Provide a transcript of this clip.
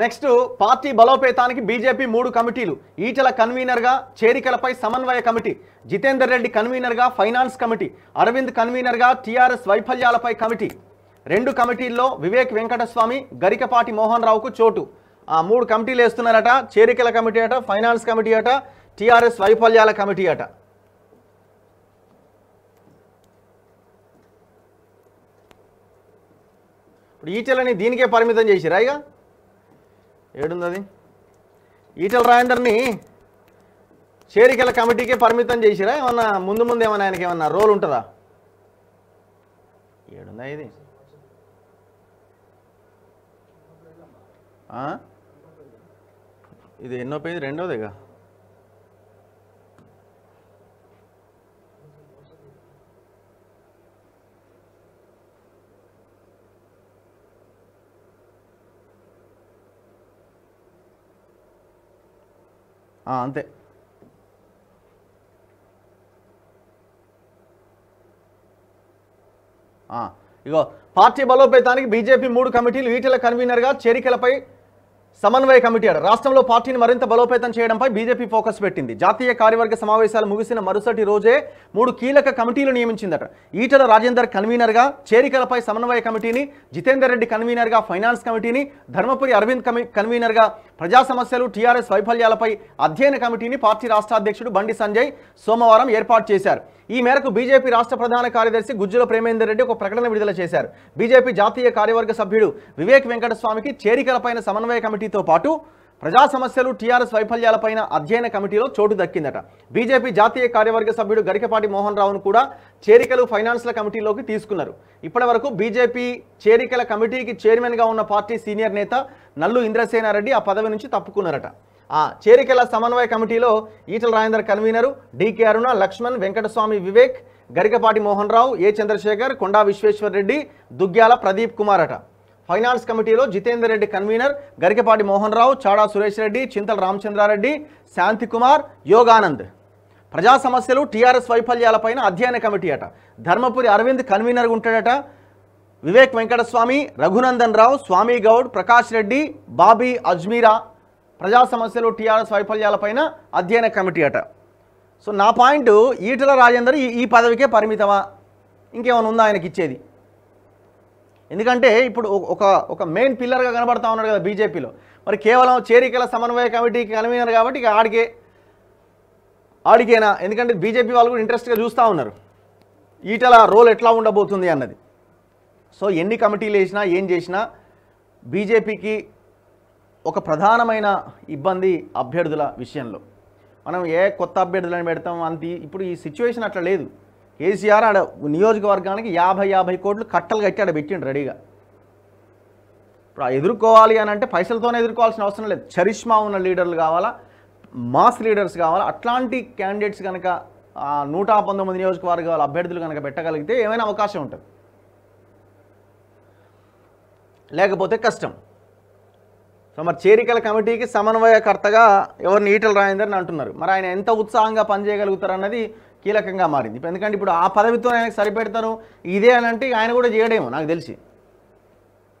next party బలోపేతానికి BJP మూడు కమిటీలు ఈటల కన్వీనర్గా చేరికలపై సమన్వయ కమిటీ జితేందర్ రెడ్డి కన్వీనర్గా ఫైనాన్స్ కమిటీ అరవింద్ కన్వీనర్గా టీఆర్ఎస్ వైఫల్యాలపై కమిటీ రెండు కమిటీల్లో వివేక్ వెంకటస్వామి గరికపాటి మోహన్ రావుకు చోటు ఆ మూడు కమిటీలు వేస్తున్నారట చేరికల కమిటీ అట ఫైనాన్స్ కమిటీ అట టీఆర్ఎస్ వైఫల్యాల కమిటీ అట ఇప్పుడు ఈటలని దీనికే పరిమితం చేసి రాయిగా ఏడుంది అది ఈటల రాజేందర్ని చేరికల కమిటీకే పరిమితం చేసిరా ఏమన్నా ముందు ముందు ఏమన్నా ఆయనకి ఏమన్నా రోల్ ఉంటుందా ఏడుందా ఇది ఇది ఎన్నో పేజీ రెండోదిగా అంతే ఇగో పార్టీ బలోపేతానికి బీజేపీ మూడు కమిటీలు వీటిల కన్వీనర్గా చేరికలపై సమన్వయ కమిటీ రాష్ట్రంలో పార్టీని మరింత బలోపేతం చేయడంపై బీజేపీ ఫోకస్ పెట్టింది జాతీయ కార్యవర్గ సమావేశాలు ముగిసిన మరుసటి రోజే మూడు కీలక కమిటీలు నియమించిందట ఈటల రాజేందర్ కన్వీనర్గా చేరికలపై సమన్వయ కమిటీని జితేందర్ రెడ్డి కన్వీనర్గా ఫైనాన్స్ కమిటీని ధర్మపురి అరవింద్ కమి కన్వీనర్గా ప్రజా సమస్యలు టీఆర్ఎస్ వైఫల్యాలపై అధ్యయన కమిటీని పార్టీ రాష్ట్రాధ్యక్షుడు బండి సంజయ్ సోమవారం ఏర్పాటు చేశారు ఈ మేరకు బీజేపీ రాష్ట్ర ప్రధాన కార్యదర్శి గుజ్జుల ప్రేమేందర్ రెడ్డి ఒక ప్రకటన విడుదల చేశారు బీజేపీ జాతీయ కార్యవర్గ సభ్యుడు వివేక్ వెంకటస్వామికి చేరికలపైన సమన్వయ కమిటీతో పాటు ప్రజా సమస్యలు టీఆర్ఎస్ వైఫల్యాలపైన అధ్యయన కమిటీలో చోటు దక్కిందట బీజేపీ జాతీయ కార్యవర్గ సభ్యుడు గరికపాటి మోహన్ రావును కూడా చేరికలు ఫైనాన్స్ల కమిటీలోకి తీసుకున్నారు ఇప్పటి వరకు బీజేపీ చేరికల కమిటీకి చైర్మన్గా ఉన్న పార్టీ సీనియర్ నేత నల్లు ఇంద్రసేనారెడ్డి ఆ పదవి నుంచి తప్పుకున్నారట ఆ చేరికల సమన్వయ కమిటీలో ఈటల రాజేందర్ కన్వీనరు డికే అరుణ లక్ష్మణ్ వెంకటస్వామి వివేక్ గరికపాటి మోహన్ రావు ఏ చంద్రశేఖర్ కొండా విశ్వేశ్వర రెడ్డి దుగ్గ్యాల ప్రదీప్ కుమార్ అట ఫైనాన్స్ కమిటీలో జితేందర్ రెడ్డి కన్వీనర్ గరికపాటి మోహన్ రావు చాడా సురేష్ రెడ్డి చింతల రామచంద్రారెడ్డి శాంతికుమార్ యోగానంద్ ప్రజా సమస్యలు టీఆర్ఎస్ వైఫల్యాలపైన అధ్యయన కమిటీ అట ధర్మపురి అరవింద్ కన్వీనర్గా ఉంటాడట వివేక్ వెంకటస్వామి రఘునందన్ రావు స్వామి గౌడ్ ప్రకాష్ రెడ్డి బాబీ అజ్మీరా ప్రజా సమస్యలు టీఆర్ఎస్ వైఫల్యాలపైన అధ్యయన కమిటీ అట సో నా పాయింట్ ఈటల రాజేందర్ ఈ పదవికే పరిమితమా ఇంకేమైనా ఉందా ఆయనకి ఇచ్చేది ఎందుకంటే ఇప్పుడు ఒక ఒక మెయిన్ పిల్లర్గా కనబడతా ఉన్నాడు కదా బీజేపీలో మరి కేవలం చేరికల సమన్వయ కమిటీకి కన్వీనర్ కాబట్టి ఇక ఆడికే ఆడికేనా ఎందుకంటే బీజేపీ వాళ్ళు కూడా ఇంట్రెస్ట్గా చూస్తూ ఉన్నారు ఈటల రోల్ ఎట్లా ఉండబోతుంది అన్నది సో ఎన్ని కమిటీలు వేసినా ఏం చేసినా బీజేపీకి ఒక ప్రధానమైన ఇబ్బంది అభ్యర్థుల విషయంలో మనం ఏ కొత్త అభ్యర్థులను పెడతాం అంత ఇప్పుడు ఈ సిచ్యువేషన్ అట్లా లేదు కేసీఆర్ ఆడ నియోజకవర్గానికి యాభై యాభై కోట్లు కట్టలు కట్టి ఆడ పెట్టిండు రెడీగా ఇప్పుడు ఎదుర్కోవాలి అని అంటే పైసలతోనే ఎదుర్కోవాల్సిన అవసరం లేదు చరిష్మా ఉన్న లీడర్లు కావాలా మాస్ లీడర్స్ కావాలా అట్లాంటి క్యాండిడేట్స్ కనుక నూట పంతొమ్మిది నియోజకవర్గాల అభ్యర్థులు కనుక పెట్టగలిగితే ఏమైనా అవకాశం ఉంటుంది లేకపోతే కష్టం సో మరి చేరికల కమిటీకి సమన్వయకర్తగా ఎవరిని ఈటలు రాయిందని అంటున్నారు మరి ఆయన ఎంత ఉత్సాహంగా పనిచేయగలుగుతారు అన్నది కీలకంగా మారింది ఎందుకంటే ఇప్పుడు ఆ పదవితో ఆయనకు సరిపెడతారు ఇదే అని అంటే ఆయన కూడా చేయడేమో నాకు తెలిసి